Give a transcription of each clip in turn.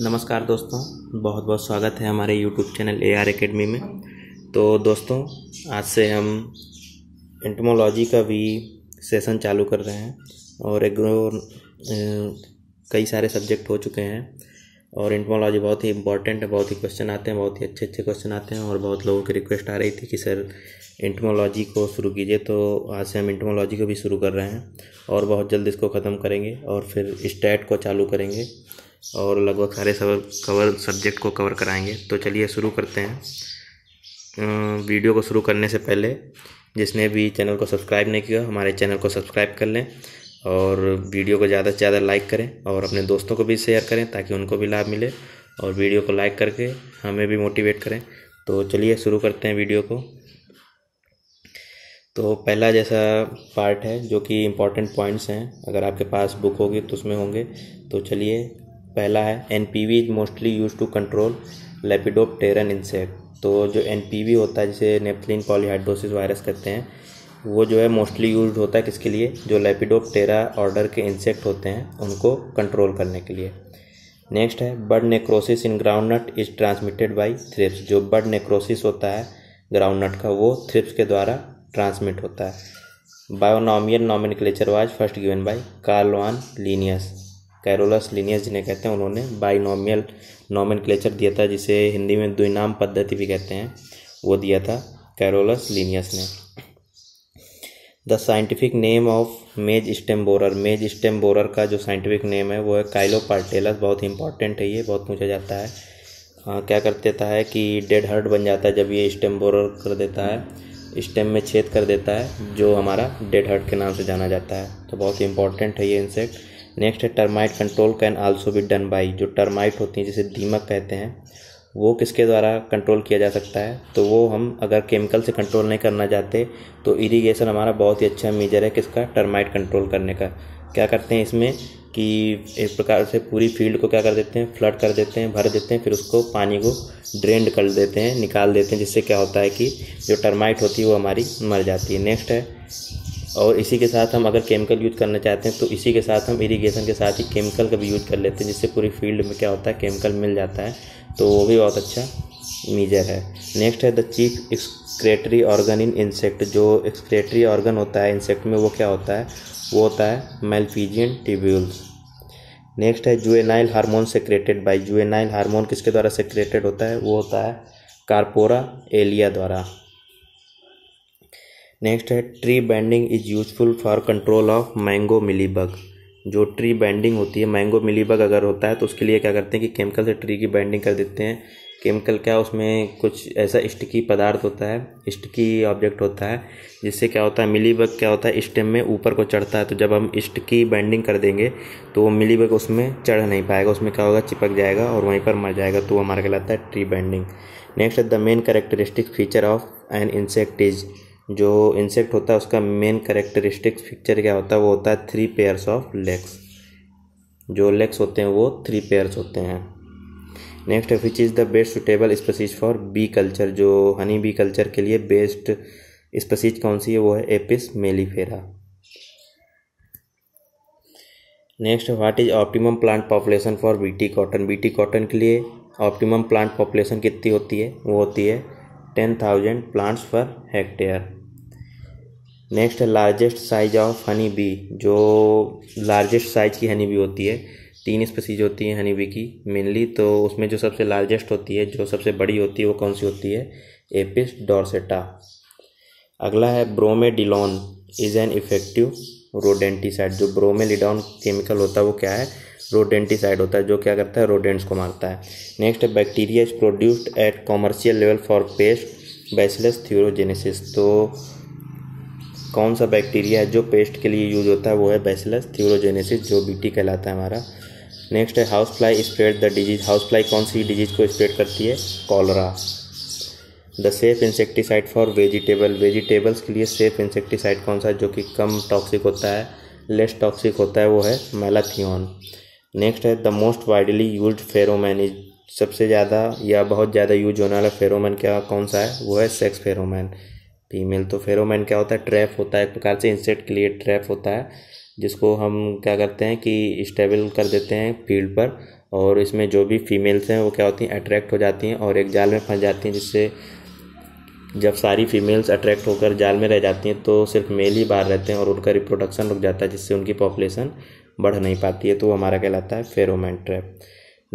नमस्कार दोस्तों बहुत बहुत स्वागत है हमारे YouTube channel A R Academy में तो दोस्तों आज से हम एंटमोलॉजी का भी सेशन चालू कर रहे हैं और एग्रो कई सारे सब्जेक्ट हो चुके हैं और एंटमोलॉजी बहुत ही इंपॉर्टेंट है बहुत ही क्वेश्चन आते हैं बहुत ही अच्छे अच्छे क्वेश्चन आते हैं और बहुत लोगों की रिक्वेस्ट आ रही थी कि सर इंटमोलॉजी को शुरू कीजिए तो आज से हम इंटमोलॉजी को भी शुरू कर रहे हैं और बहुत जल्द इसको ख़त्म करेंगे और फिर स्टैट को चालू करेंगे और लगभग सारे सब कवर सब्जेक्ट को कवर कराएंगे तो चलिए शुरू करते हैं वीडियो को शुरू करने से पहले जिसने भी चैनल को सब्सक्राइब नहीं किया हमारे चैनल को सब्सक्राइब कर लें और वीडियो को ज़्यादा से ज़्यादा लाइक करें और अपने दोस्तों को भी शेयर करें ताकि उनको भी लाभ मिले और वीडियो को लाइक करके हमें भी मोटिवेट करें तो चलिए शुरू करते हैं वीडियो को तो पहला जैसा पार्ट है जो कि इम्पॉर्टेंट पॉइंट्स हैं अगर आपके पास बुक होगी तो उसमें होंगे तो चलिए पहला है N P V is mostly use to control lepidopteran insect तो जो एन पी वी होता है जिसे नेपथलिन पॉलीहाइड्रोसिस वायरस कहते हैं वो जो है मोस्टली यूज होता है किसके लिए जो लेपिडोपटेरा ऑर्डर के इंसेक्ट होते हैं उनको कंट्रोल करने के लिए नेक्स्ट है bud necrosis in groundnut is transmitted by thrips जो बर्ड नेक्रोसिस होता है ग्राउंड नट का वो थ्रिप्स के द्वारा ट्रांसमिट होता है binomial nomenclature was first given by Carl von Linnaeus Carolus Linnaeus जिन्हें कहते हैं उन्होंने बाइनोमियल नॉमन दिया था जिसे हिंदी में द्विनाम पद्धति भी कहते हैं वो दिया था कैरोलस लिनियस ने the scientific name of maize stem borer maize stem borer का जो साइंटिफिक नेम है वो है काइलो पार्टेलस बहुत इंपॉर्टेंट है ये बहुत पूछा जाता है आ, हाँ, क्या कर देता है कि डेड हर्ट बन जाता है जब ये स्टेम बोरर कर देता है स्टेम में छेद कर देता है जो हमारा डेड हर्ट के नाम से जाना जाता है तो बहुत ही इंपॉर्टेंट है ये इंसेक्ट नेक्स्ट है termite control can also be done by जो टर्माइट होती हैं जिसे दीमक कहते हैं वो किसके द्वारा कंट्रोल किया जा सकता है तो वो हम अगर केमिकल से कंट्रोल नहीं करना चाहते तो इरीगेशन हमारा बहुत ही अच्छा मेजर है किसका टर्माइट कंट्रोल करने का क्या करते हैं इसमें कि एक प्रकार से पूरी फील्ड को क्या कर देते हैं फ्लड कर देते हैं भर देते हैं फिर उसको पानी को ड्रेंड कर देते हैं निकाल देते हैं जिससे क्या होता है कि जो टर्माइट होती है वो हमारी मर जाती है नेक्स्ट है और इसी के साथ हम अगर केमिकल यूज़ करना चाहते हैं तो इसी के साथ हम इरीगेशन के साथ ही केमिकल का भी यूज़ कर लेते हैं जिससे पूरी फील्ड में क्या होता है केमिकल मिल जाता है तो वो भी बहुत अच्छा मीजर है नेक्स्ट है the chief excretory organ in insect जो एक्सक्रेटरी ऑर्गन होता है इंसेक्ट में वो क्या होता है वो होता है मेलफीजियन ट्यूब्यूल्स नेक्स्ट है juvenile hormone secreted by juvenile hormone किसके द्वारा सेक्रेटेड होता है वो होता है कारपोरा एलिया द्वारा नेक्स्ट है tree banding is useful for control of mango mealybug जो ट्री बैंडिंग होती है मैंगो मिलीबग अगर होता है तो उसके लिए क्या करते हैं कि केमिकल से ट्री की बैंडिंग कर देते हैं केमिकल क्या उसमें कुछ ऐसा स्टिकी पदार्थ होता है स्टिकी ऑब्जेक्ट होता है जिससे क्या होता है मिलीबग क्या होता है स्टेम में ऊपर को चढ़ता है तो जब हम स्टिकी बैंडिंग कर देंगे तो वो मिलीबग उसमें चढ़ नहीं पाएगा उसमें क्या होगा चिपक जाएगा और वहीं पर मर जाएगा तो वो हमारा कहलाता है ट्री बैंडिंग नेक्स्ट है the main characteristic feature of an insect is जो इंसेक्ट होता है उसका मेन करेक्टरिस्टिक्स फीचर क्या होता है वो होता है थ्री पेयर्स ऑफ लेग्स जो लेग्स होते हैं वो थ्री पेयर्स होते हैं next which is the best suitable species for bee culture जो हनी बी कल्चर के लिए बेस्ट स्पेसीज कौन सी है वो है Apis mellifera next what is optimum plant population for BT cotton BT cotton के लिए ऑप्टिमम प्लांट पॉपुलेशन कितनी होती है वो होती है ten thousand plants per hectare next है largest size of honey bee जो लार्जेस्ट साइज की हनी बी होती है तीन स्पेसीज होती हैं हनी बी की मेनली तो उसमें जो सबसे लार्जेस्ट होती है जो सबसे बड़ी होती है वो कौन सी होती है एपिस डॉर्सेटा अगला है bromadiolone is an effective rodenticide जो ब्रोमेलिडॉन केमिकल होता है वो क्या है रोडेंटिसाइड होता है जो क्या करता है रोडेंट्स को मारता है नेक्स्ट है bacteria is produced at commercial level for pest Bacillus thuringiensis तो कौन सा बैक्टीरिया है जो पेस्ट के लिए यूज होता है वो है बैसिलस थ्यूरोजेनेसिस जो बीटी कहलाता है हमारा नेक्स्ट है house fly spread the disease house fly कौन सी डिजीज़ को स्प्रेड करती है cholera the safe insecticide for vegetable vegetables के लिए सेफ इंसेक्टिसाइड कौन सा जो कि कम टॉक्सिक होता है लेस टॉक्सिक होता है वो है मेलाथियन नेक्स्ट है the most widely use pheromone is सबसे ज़्यादा या बहुत ज़्यादा यूज होने वाला फेरोमैन क्या कौन सा है वो है सेक्स फेरोमैन फीमेल तो फेरोमैन क्या होता है ट्रैप होता है एक प्रकार से इंसेक्ट के लिए ट्रैप होता है जिसको हम क्या करते हैं कि स्टेबल कर देते हैं फील्ड पर और इसमें जो भी फीमेल्स हैं वो क्या होती हैं अट्रैक्ट हो जाती हैं और एक जाल में फंस जाती हैं जिससे जब सारी फीमेल्स अट्रैक्ट होकर जाल में रह जाती हैं तो सिर्फ मेल ही बाहर रहते हैं और उनका रिप्रोडक्शन रुक जाता है जिससे उनकी पॉपुलेशन बढ़ नहीं पाती है तो वो हमारा कहलाता है फेरोमैन ट्रैप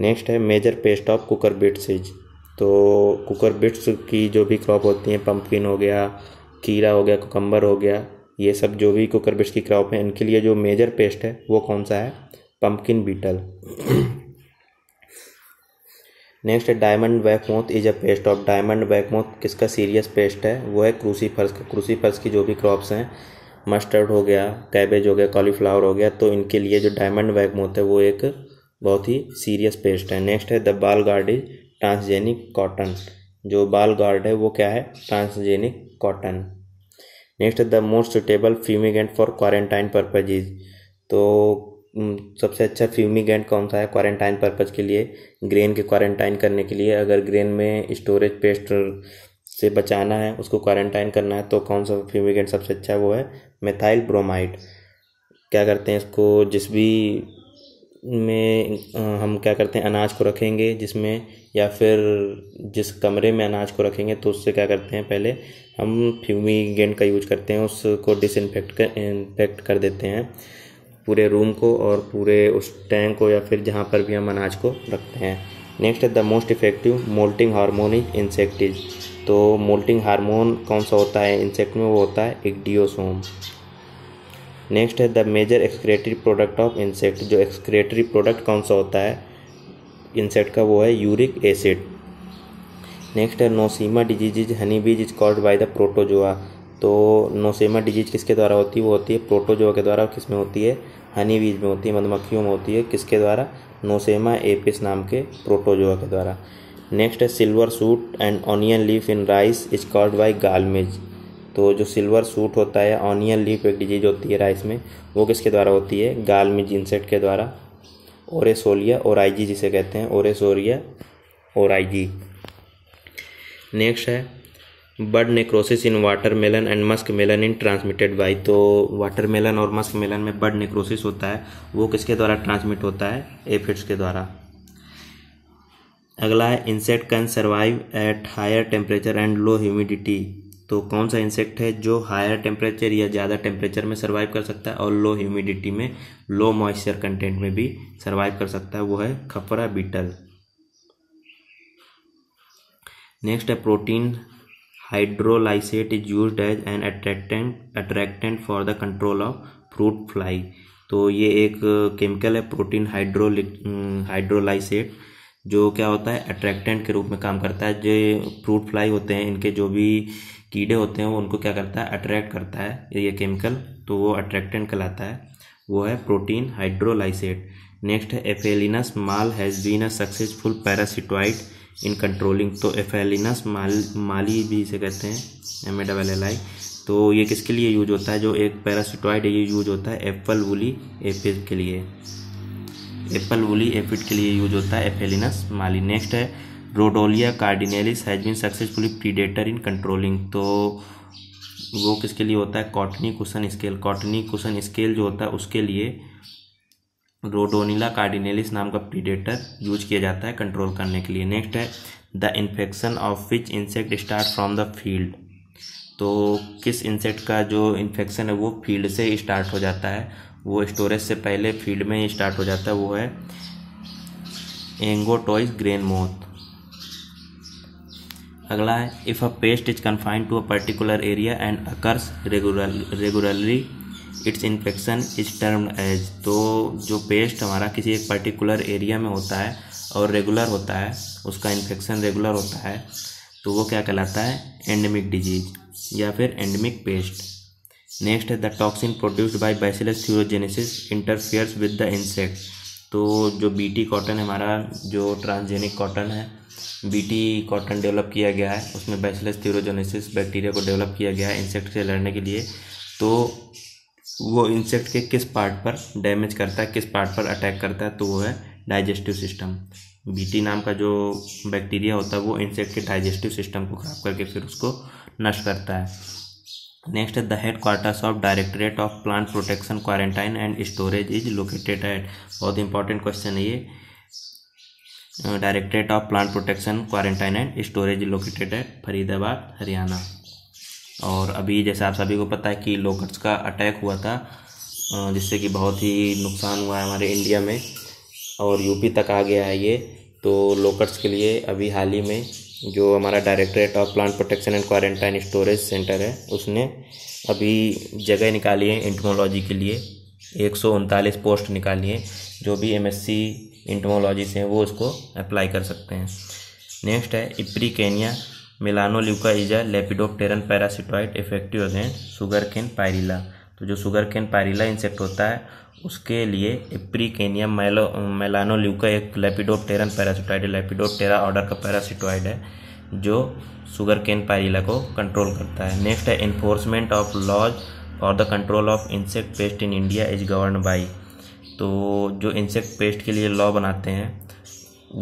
नेक्स्ट है major pest of cucurbits तो कुकर बिट्स की जो भी क्रॉप होती हैं पम्पकिन हो गया कीड़ा हो गया कोकम्बर हो गया ये सब जो भी कुकर बिट्स की क्रॉप हैं इनके लिए जो मेजर पेस्ट है वो कौन सा है पम्पकिन बीटल नेक्स्ट है diamond back moth is a pest of diamond back moth किसका सीरियस पेस्ट है वो है क्रूसी फर्स का क्रूसी फर्स की जो भी क्रॉप्स हैं मस्टर्ड हो गया कैबेज हो गया कॉलीफ्लावर हो गया तो इनके लिए जो डायमंड वैकमोथ है वो एक बहुत ही सीरियस पेस्ट है नेक्स्ट है the Bollgard is transgenic cotton जो बाल गार्ड है वो क्या है transgenic cotton next the most suitable fumigant for quarantine purposes तो सबसे अच्छा फ्यूमिगेंट कौन सा है क्वारंटाइन पर्पज़ के लिए ग्रेन के क्वारंटाइन करने के लिए अगर ग्रेन में स्टोरेज पेस्ट से बचाना है उसको क्वारंटाइन करना है तो कौन सा फ्यूमिगेंट सबसे अच्छा है वो है मेथाइल ब्रोमाइड क्या करते हैं इसको जिस भी में हम क्या करते हैं अनाज को रखेंगे जिसमें या फिर जिस कमरे में अनाज को रखेंगे तो उससे क्या करते हैं पहले हम फ्यूमीगेंट का यूज करते हैं उसको डिसइनफेक्ट कर इन्फेक्ट कर देते हैं पूरे रूम को और पूरे उस टैंक को या फिर जहाँ पर भी हम अनाज को रखते हैं नेक्स्ट है the most effective moulting is insecticides तो मोल्टिंग हारमोन कौन सा होता है इंसेक्ट में वो होता है एक डिओसोम नेक्स्ट है the major excretory product of insect जो एक्सक्रेटरी प्रोडक्ट कौन सा होता है इंसेक्ट का वो है यूरिक एसिड नेक्स्ट है नोसीमा disease honey bees is called by the protozoa तो नोसेमा डिजीज किसके द्वारा होती है वो होती है प्रोटोजोआ के द्वारा किस में होती है हनी बीज में होती है मधुमक्खियों में होती है किसके द्वारा नोसेमा एपिस नाम के प्रोटोजोआ के द्वारा नेक्स्ट है silver shoot and onion leaf in rice is called by gall midge तो जो सिल्वर सूट होता है ऑनियन लीफ एक डिजीज होती है राइस में वो किसके द्वारा होती है गाल में जिनसेट के द्वारा ओरेसोलिया और जी जिसे कहते हैं ओरेसोरिया तो और जी नेक्स्ट है bud necrosis in watermelon and muskmelon in transmitted by तो वाटर मेलन और मस्क मेलन में बर्ड नेक्रोसिस होता है वो किसके द्वारा ट्रांसमिट होता है एफिड्स के द्वारा अगला है insect can survive at higher temperature and low humidity तो कौन सा इंसेक्ट है जो हायर टेम्परेचर या ज़्यादा टेम्परेचर में सर्वाइव कर सकता है और लो ह्यूमिडिटी में लो मॉइस्चर कंटेंट में भी सर्वाइव कर सकता है वो है खपरा बीटल नेक्स्ट है protein hydrolysate is use as an attractant attractant for the control of fruit fly तो ये एक केमिकल है प्रोटीन हाइड्रोलिक हाइड्रोलाइसेट जो क्या होता है अट्रैक्टेंट के रूप में काम करता है जो फ्रूट फ्लाई होते हैं इनके जो भी कीड़े होते हैं वो उनको क्या करता है अट्रैक्ट करता है ये केमिकल तो वो अट्रैक्टेंट कहलाता है वो है प्रोटीन हाइड्रोलाइसेट नेक्स्ट है Aphelinus mal has been a successful parasitoid in controlling तो एफेलिनस माल माली भी इसे कहते हैं M A double L I तो ये किसके लिए यूज होता है जो एक पैरासिटोइड ये यूज होता है एप्पल वुली एफिस के लिए एप्पल वुली एफिड के लिए यूज होता है एफेलिनस माली नेक्स्ट है Rodolia cardinalis has been successfully predator in controlling तो वो किसके लिए होता है cottony cushion scale cottony cushion scale जो होता है उसके लिए रोडोनिला कार्डिनेलिस नाम का प्रीडेटर यूज किया जाता है कंट्रोल करने के लिए नेक्स्ट है the infection of which insect start from the field तो किस इंसेक्ट का जो इन्फेक्शन है वो फील्ड से स्टार्ट हो जाता है वो स्टोरेज से पहले फील्ड में स्टार्ट हो जाता है वो है टॉयज ग्रेन मोथ अगला है if a pest is confined to a particular area and occurs regularly its infection is term as तो जो पेस्ट हमारा किसी एक पर्टिकुलर एरिया में होता है और रेगुलर होता है उसका इन्फेक्शन रेगुलर होता है तो वो क्या कहलाता है एंडमिक डिजीज या फिर एंडमिक पेस्ट नेक्स्ट है the toxin produced by Bacillus thuringiensis interferes with the insect तो जो बीटी कॉटन हमारा जो ट्रांसजेनिक कॉटन है बीटी कॉटन डेवलप किया गया है उसमें बैसिलस थ्यूरोजेनेसिस बैक्टीरिया को डेवलप किया गया है इंसेक्ट से लड़ने के लिए तो वो इंसेक्ट के किस पार्ट पर डैमेज करता है किस पार्ट पर अटैक करता है तो वो है डाइजेस्टिव सिस्टम बीटी नाम का जो बैक्टीरिया होता है वो इंसेक्ट के डाइजेस्टिव सिस्टम को खराब करके फिर उसको नष्ट करता है next the headquarter of Directorate of Plant Protection Quarantine and Storage is located at बहुत इंपॉर्टेंट क्वेश्चन है ये Directorate of Plant Protection Quarantine and Storage located at Faridabad Haryana और अभी जैसे आप सभी को पता है कि लोकट्स का अटैक हुआ था uh, जिससे कि बहुत ही नुकसान हुआ है हमारे इंडिया में और यूपी तक आ गया है ये तो लोकट्स के लिए अभी हाल ही में जो हमारा Directorate of Plant Protection and Quarantine Storage centre है उसने अभी जगह निकाली है इंटमोलॉजी के लिए एक सौ उनतालीस पोस्ट निकाली है जो भी एम एस सी इंटमोलॉजी से वो उसको अप्लाई कर सकते हैं नेक्स्ट है Epiricania melanoleuca lepidopteran parasitoid effective agent sugarcane Pyrilla तो जो शुगर केन पायरिला इंसेक्ट होता है उसके लिए एप्रीकेनियम मेलो मेलानोल्यूका एक लेपिडोप्टेरन पैरासिटाइड लेपिडोप्टेरा ऑर्डर का पैरासिटोइड है जो शुगर केन पायरिला को कंट्रोल करता है नेक्स्ट है enforcement of laws for the control of insect pest in India is govern by तो जो इंसेक्ट पेस्ट के लिए लॉ बनाते हैं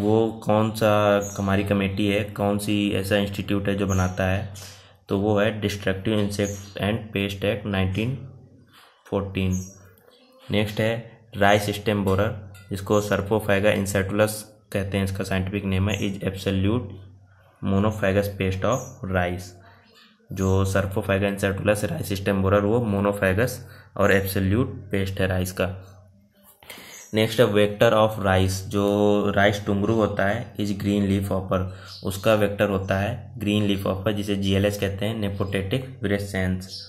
वो कौन सा हमारी कमेटी है कौन सी ऐसा इंस्टीट्यूट है जो बनाता है तो वो है destructive insect and pest act nineteen fourteen next है राइस स्टेम बोरर जिसको सर्पोफेगा इंसेटुलस कहते हैं इसका साइंटिफिक नेम है is absolute monophagous pest of rice जो Scirpophaga incertulas rice stem borer वो मोनोफेगस और एब्सल्यूट पेस्ट है राइस का नेक्स्ट है वेक्टर ऑफ राइस जो राइस टुंगरू होता है इज ग्रीन लीफ ऑपर उसका वेक्टर होता है ग्रीन लीफ ऑपर जिसे जीएलएस कहते हैं नेपोटेटिक ब्रेसेंस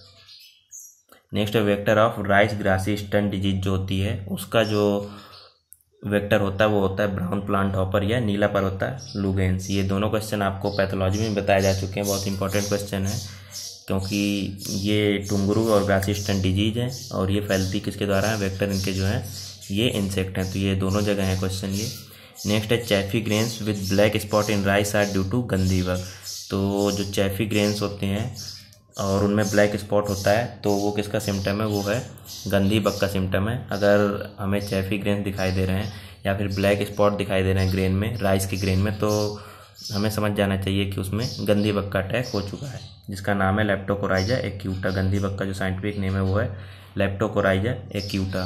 नेक्स्ट है vector of rice grassy stunt disease जो होती है उसका जो वेक्टर होता है वो होता है ब्राउन प्लांट हॉपर या नीला है लुगेंस ये दोनों क्वेश्चन आपको पैथोलॉजी में बताए जा चुके हैं बहुत इंपॉर्टेंट क्वेश्चन है क्योंकि ये टुंगरू और स्टन डिजीज है और ये फैलती किसके द्वारा है वैक्टर इनके जो है ये इंसेक्ट हैं तो ये दोनों जगह हैं क्वेश्चन ये नेक्स्ट है chaffy grains with black spot in rice are due to gundhi bug तो जो चैफी ग्रेन्स होते हैं और उनमें ब्लैक स्पॉट होता है तो वो किसका सिम्टम है वो है गंदी बग का सिम्टम है अगर हमें चैफी ग्रेन दिखाई दे रहे हैं या फिर ब्लैक स्पॉट दिखाई दे रहे हैं ग्रेन में राइस के ग्रेन में तो हमें समझ जाना चाहिए कि उसमें गंदी बग का अटैक हो चुका है जिसका नाम है लेप्टोकोराइजा एक्यूटा गंदी बग का जो साइंटिफिक नेम है वो है लेप्टोकोराइजा एक्यूटा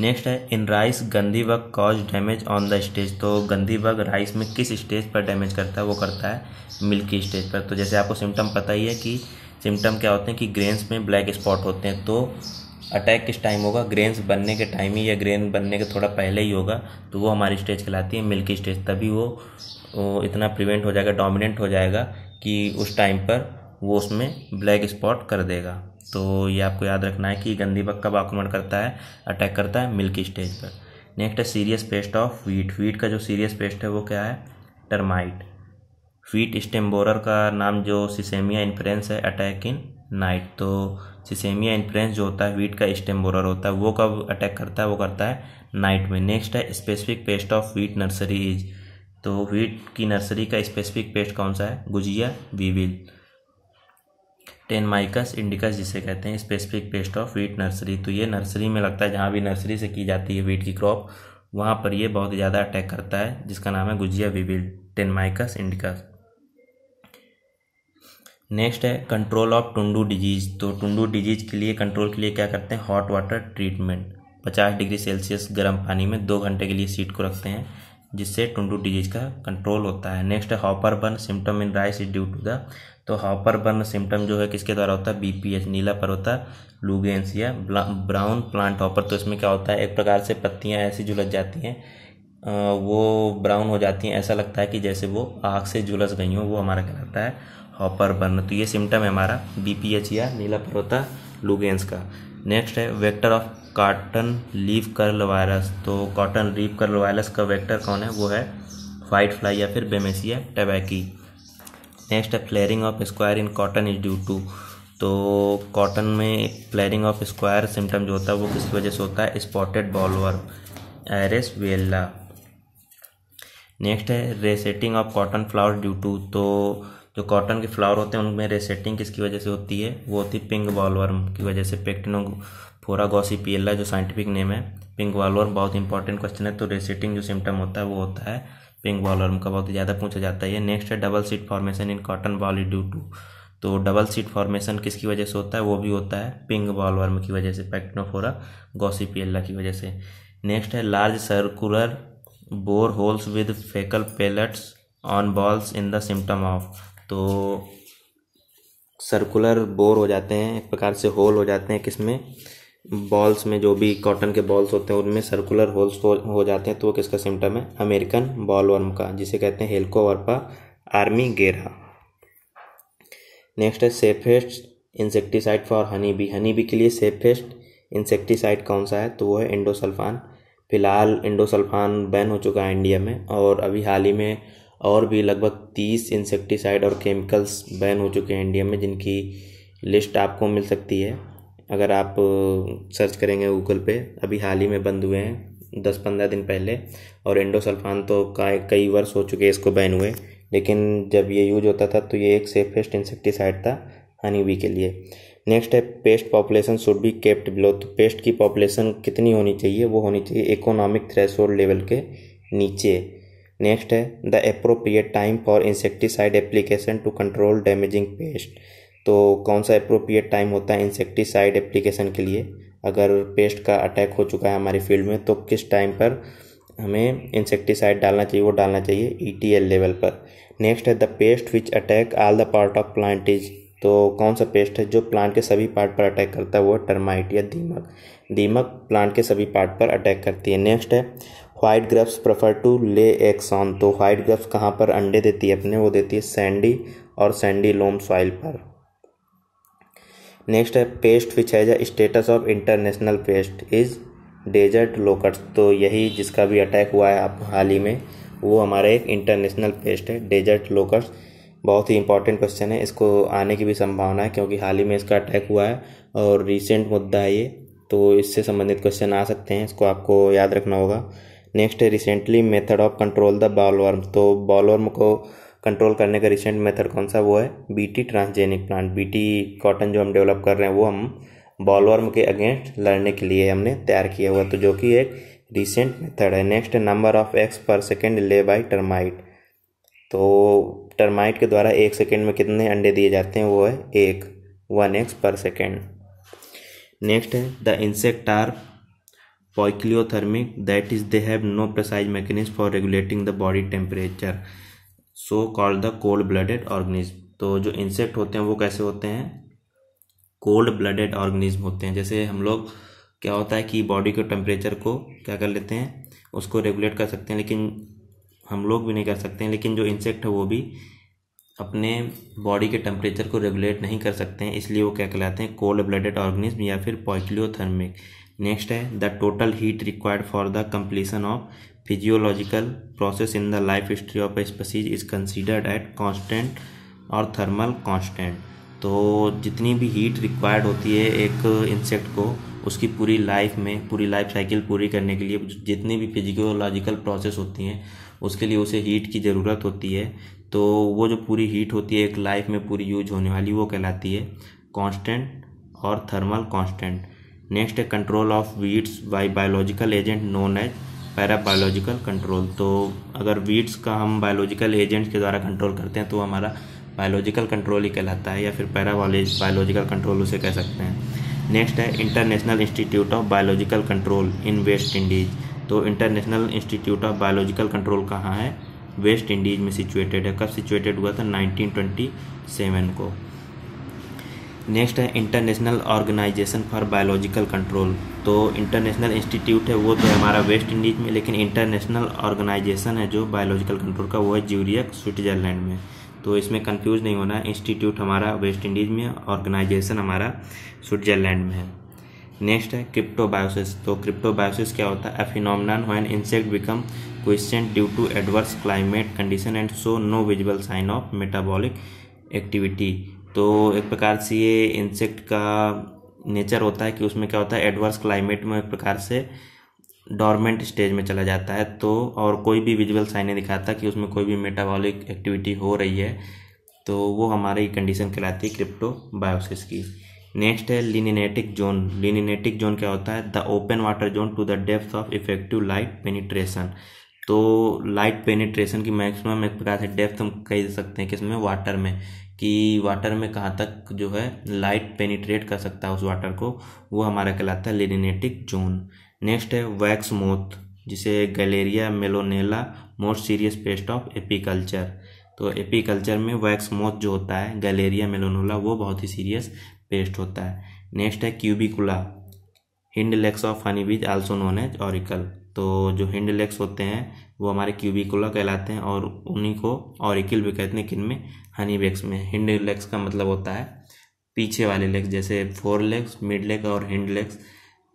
नेक्स्ट है in rice gundhi bug cause damage on the stage तो गंदी बग राइस में किस स्टेज पर डैमेज करता है वो करता है मिल्की स्टेज पर तो जैसे आपको सिम्टम पता ही है कि सिम्टम क्या होते हैं कि ग्रेन्स में ब्लैक स्पॉट होते हैं तो अटैक किस टाइम होगा ग्रेन्स बनने के टाइम ही या ग्रेन बनने के थोड़ा पहले ही होगा तो वो हमारी स्टेज कहलाती है मिल्की स्टेज तभी वो, वो इतना प्रिवेंट हो जाएगा डोमिनेंट हो जाएगा कि उस टाइम पर वो उसमें ब्लैक स्पॉट कर देगा तो ये आपको याद रखना है कि गंदी बग कब आक्रमण करता है अटैक करता है मिल्की स्टेज पर नेक्स्ट है serious pest of wheat wheat का जो सीरियस पेस्ट है वो क्या है टर्माइट वीट स्टेम्बोरर का नाम जो सिसेमिया इन्फ्रेंस है अटैक इन नाइट तो सिसेमिया इन्फ्रेंस जो होता है वीट का स्टेम्बोरर होता है वो कब अटैक करता है वो करता है नाइट में नेक्स्ट है specific pest of wheat is तो वीट की नर्सरी का स्पेसिफिक पेस्ट कौन सा है gujhia weevil Tanymecus indicus जिसे कहते हैं specific pest of wheat nursery तो ये नर्सरी में लगता है जहाँ भी नर्सरी से की जाती है वीट की क्रॉप वहाँ पर ये बहुत ज़्यादा अटैक करता है जिसका नाम है gujhia weevil Tanymecus indicus next है कंट्रोल ऑफ टुंडू डिजीज़ तो टुंडू डिजीज़ के लिए कंट्रोल के लिए क्या करते हैं हॉट वाटर ट्रीटमेंट पचास डिग्री सेल्सियस गर्म पानी में दो घंटे के लिए सीट को रखते हैं जिससे टुंडू डिजीज का कंट्रोल होता है next hopper burn symptom in rice is due to the तो हॉपर बर्न सिम्टम जो है किसके द्वारा होता है बीपीएच नीला परोता लूगेंस या ब्राउन प्लांट हॉपर तो इसमें क्या होता है एक प्रकार से पत्तियाँ ऐसी झुलस जाती हैं वो ब्राउन हो जाती हैं ऐसा लगता है कि जैसे वो आग से झुलस गई हों वो हमारा कहलाता है हॉपर बर्न तो ये सिम्टम है हमारा बीपीएच या नीला परोता लुगेंस का नेक्स्ट है vector of cotton leaf curl virus तो कॉटन लीव कर्ल वायरस का वेक्टर कौन है वो है वाइट फ्लाई या फिर बेमेसिया टबैकी नेक्स्ट है flaring of square in cotton is due to तो कॉटन में फ्लेयरिंग ऑफ स्क्वायर सिम्टम जो होता है वो किस वजह से होता है spotted bollworm Earias vittella next है rosetting of cotton flower due to तो जो कॉटन के फ्लावर होते हैं उनमें रेसेटिंग किसकी वजह से होती है वो होती है पिंक बॉलवर्म की वजह से गोसी गॉसीपिएला जो साइंटिफिक नेम है पिंक बॉलवर्म बहुत इंपॉर्टेंट क्वेश्चन है तो रेसेटिंग जो सिम्टम होता है वो होता है पिंक बॉलवर्म का बहुत ज़्यादा पूछा जाता है नेक्स्ट है double seed formation in cotton boll due to तो डबल सीट फॉर्मेशन किसकी वजह से होता है वो भी होता है पिंग बॉलवर्म की वजह से पैक्टनोफोरा गोसीपियला की वजह से नेक्स्ट है large circular bore holes with fecal pellets on bolls in the symptom of तो सर्कुलर बोर हो जाते हैं एक प्रकार से होल हो जाते हैं किसमें बॉल्स में जो भी कॉटन के बॉल्स होते हैं उनमें सर्कुलर होल्स हो जाते हैं तो वो किसका सिम्टम है अमेरिकन बॉल वर्म का जिसे कहते हैं Helicoverpa armigera next है safest insecticide for honey bee honey bee के लिए सेफेस्ट इंसेक्टिसाइड कौन सा है तो वो है इंडोसल्फान फिलहाल इंडोसल्फान बैन हो चुका है इंडिया में और अभी हाल ही में और भी लगभग तीस इंसेक्टिसाइड और केमिकल्स बैन हो चुके हैं इंडिया में जिनकी लिस्ट आपको मिल सकती है अगर आप सर्च करेंगे गूगल पे अभी हाल ही में बंद हुए हैं दस पंद्रह दिन पहले और एंडोसल्फान तो कई वर्ष हो चुके हैं इसको बैन हुए लेकिन जब ये यूज होता था तो ये एक सेफेस्ट इंसेक्टिसाइड था हनी बी के लिए नेक्स्ट है pest population should be kept below तो पेस्ट की पॉपुलेशन कितनी होनी चाहिए वो होनी चाहिए इकोनॉमिक थ्रेशोल्ड लेवल के नीचे नेक्स्ट है the appropriate time for insecticide application to control damaging pest तो कौन सा अप्रोप्रिएट टाइम होता है इंसेक्टिसाइड एप्लीकेशन के लिए अगर पेस्ट का अटैक हो चुका है हमारी फील्ड में तो किस टाइम पर हमें इंसेक्टिसाइड डालना चाहिए वो डालना चाहिए ई लेवल पर नेक्स्ट है the pest which attack all the part of plant is तो कौन सा पेस्ट है जो प्लांट के सभी पार्ट पर अटैक करता है वो टर्माइट या दीमक दीमक प्लांट के सभी पार्ट पर अटैक करती है नेक्स्ट है white grubs prefer to lay eggs on तो वाइट ग्रफ्स कहाँ पर अंडे देती है अपने वो देती है सैंडी और सैंडी लोम सॉइल पर नेक्स्ट है pest which has status of international pest is desert locusts तो यही जिसका भी अटैक हुआ है आप हाल ही में वो हमारा एक इंटरनेशनल पेस्ट है डेजर्ट लोकट्स बहुत ही इंपॉर्टेंट क्वेश्चन है इसको आने की भी संभावना है क्योंकि हाल ही में इसका अटैक हुआ है और रिसेंट मुद्दा है ये तो इससे संबंधित क्वेश्चन आ सकते हैं इसको आपको याद रखना होगा नेक्स्ट है recently method of control the bollworm तो बॉलवर्म को कंट्रोल करने का रिसेंट मेथड कौन सा वो है BT transgenic plant BT cotton जो हम डेवलप कर रहे हैं वो हम बॉलवर्म के अगेंस्ट लड़ने के लिए हमने तैयार किया हुआ तो जो कि एक रिसेंट मेथड है next number of eggs per second lay by termite तो टर्माइट के द्वारा एक सेकेंड में कितने अंडे दिए जाते हैं वो है एक one eggs per second next है the insect are poikilothermic that is they have no precise mechanism for regulating the body temperature so called the cold blooded organism तो जो इंसेक्ट होते हैं वो कैसे होते हैं कोल्ड ब्लडेड ऑर्गेनिज्म होते हैं जैसे हम लोग क्या होता है कि बॉडी के टेम्परेचर को क्या कर लेते हैं उसको रेगुलेट कर सकते हैं लेकिन हम लोग भी नहीं कर सकते हैं लेकिन जो इंसेक्ट है वो भी अपने बॉडी के टेम्परेचर को रेगुलेट नहीं कर सकते हैं इसलिए वो क्या कहलाते हैं कोल्ड ब्लडेड ऑर्गेनिज्म या फिर पॉइक्लियोथर्मिक नेक्स्ट है the total heat required for the completion of physiological process in the life history of a is considered at constant और थर्मल कॉन्स्टेंट तो जितनी भी हीट रिक्वायर्ड होती है एक इंसेक्ट को उसकी पूरी लाइफ में पूरी लाइफ साइकिल पूरी करने के लिए जितनी भी फिजियोलॉजिकल प्रोसेस होती हैं उसके लिए उसे हीट की ज़रूरत होती है तो वो जो पूरी हीट होती है एक लाइफ में पूरी यूज होने वाली वो कहलाती है कांस्टेंट और थर्मल कांस्टेंट नेक्स्ट है control of weeds by biological agent known as biological control तो अगर वीड्स का हम बायोलॉजिकल एजेंट के द्वारा कंट्रोल करते हैं तो हमारा बायोलॉजिकल कंट्रोल ही कहलाता है या फिर पैरा बायोलॉजिकल कंट्रोल उसे कह सकते हैं नेक्स्ट है international institute of biological control in West Indies तो international institute of biological control कहाँ है वेस्ट इंडीज़ में सिचुएटेड है कब सिचुएटेड हुआ था 1927 को नेक्स्ट है international organization for biological control तो इंटरनेशनल इंस्टीट्यूट है वो तो है हमारा वेस्ट इंडीज में लेकिन इंटरनेशनल ऑर्गेनाइजेशन है जो बायोलॉजिकल कंट्रोल का वो है ज्यूरियक स्विट्जरलैंड में तो इसमें कंफ्यूज नहीं होना इंस्टीट्यूट हमारा वेस्ट इंडीज़ में ऑर्गेनाइजेशन हमारा स्विट्जरलैंड में है नेक्स्ट है क्रिप्टोबायोसिस तो क्रिप्टोबायोसिस क्या होता है phenomenon when insect become quiescent due to adverse climate condition and show no visible sign of metabolic activity तो एक प्रकार से ये इंसेक्ट का नेचर होता है कि उसमें क्या होता है एडवर्स क्लाइमेट में एक प्रकार से डॉर्मेंट स्टेज में चला जाता है तो और कोई भी विजुअल साइन नहीं दिखाता कि उसमें कोई भी मेटाबॉलिक एक्टिविटी हो रही है तो वो हमारी कंडीशन कहलाती है क्रिप्टो बायोसिस की नेक्स्ट है लिनिनेटिक जोन लिनिनेटिक जोन क्या होता है the open water zone to the depth of effective light penetration तो लाइट पेनिट्रेशन की मैक्सिमम एक प्रकार से डेप्थ हम कह सकते हैं कि इसमें वाटर में कि वाटर में कहाँ तक जो है लाइट पेनिट्रेट कर सकता है उस वाटर को वो हमारा कहलाता है लेरिनेटिक जोन नेक्स्ट है वैक्स मोथ जिसे Galleria mellonella most serious pest of apiculture तो एपीकल्चर में वैक्स मोथ जो होता है गलेरिया मेलोनोला वो बहुत ही सीरियस पेस्ट होता है नेक्स्ट है corbicula hind legs of bees also known as auricle तो जो हिंड लेग्स होते हैं वो हमारे क्यूबिकुला कहलाते हैं और उन्हीं को ऑरिकिल भी कहते हैं किन में हनी बैग्स में हिंड लेग्स का मतलब होता है पीछे वाले लेग्स जैसे फोर लेग्स मिड लेग और हिंड लेग्स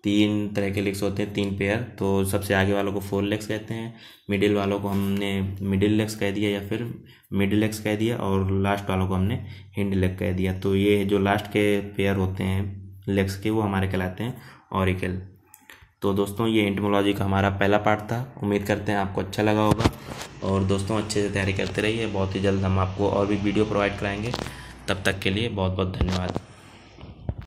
तीन तरह के लेग्स होते हैं तीन पेयर तो सबसे आगे वालों को फोर लेग्स कहते हैं मिडिल वालों को हमने मिडिल लेग्स कह दिया या फिर मिडिल लेग्स कह दिया और लास्ट वालों को हमने हिंड लेग कह दिया तो ये जो लास्ट के पेयर होते हैं लेग्स के वो हमारे कहलाते हैं ऑरिकल तो दोस्तों ये इंटमोलॉजी का हमारा पहला पार्ट था उम्मीद करते हैं आपको अच्छा लगा होगा और दोस्तों अच्छे से तैयारी करते रहिए बहुत ही जल्द हम आपको और भी वीडियो प्रोवाइड कराएंगे तब तक के लिए बहुत बहुत धन्यवाद